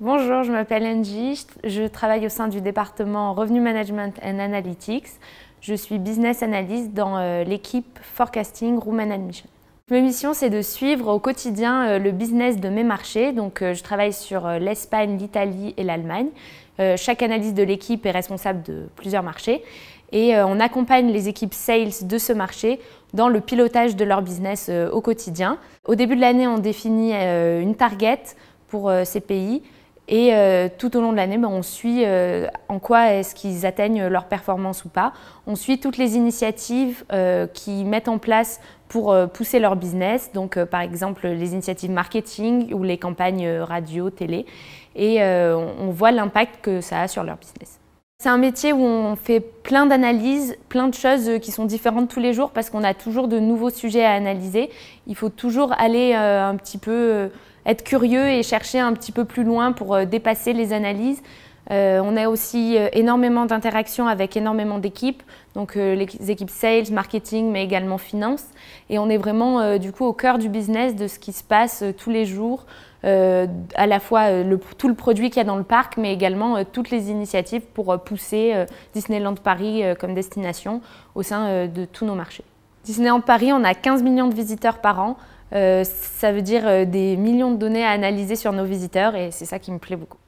Bonjour, je m'appelle Angie, je travaille au sein du département Revenue Management and Analytics. Je suis business analyst dans euh, l'équipe Forecasting Room Admission. Ma mission, c'est de suivre au quotidien euh, le business de mes marchés. Donc, euh, je travaille sur l'Espagne, l'Italie et l'Allemagne. Chaque analyste de l'équipe est responsable de plusieurs marchés. Et on accompagne les équipes sales de ce marché dans le pilotage de leur business au quotidien. Au début de l'année, on définit une target pour ces pays et euh, tout au long de l'année, ben, on suit euh, en quoi est-ce qu'ils atteignent leur performance ou pas. On suit toutes les initiatives euh, qu'ils mettent en place pour pousser leur business, donc par exemple les initiatives marketing ou les campagnes radio, télé, et on voit l'impact que ça a sur leur business. C'est un métier où on fait plein d'analyses, plein de choses euh, qui sont différentes tous les jours parce qu'on a toujours de nouveaux sujets à analyser. Il faut toujours aller euh, un petit peu, euh, être curieux et chercher un petit peu plus loin pour dépasser les analyses. Euh, on a aussi euh, énormément d'interactions avec énormément d'équipes, donc euh, les équipes sales, marketing, mais également finance. Et on est vraiment du coup au cœur du business, de ce qui se passe tous les jours, à la fois tout le produit qu'il y a dans le parc, mais également toutes les initiatives pour pousser Disneyland Paris comme destination au sein de tous nos marchés. Disneyland Paris, on a 15 millions de visiteurs par an. ça veut dire des millions de données à analyser sur nos visiteurs et c'est ça qui me plaît beaucoup.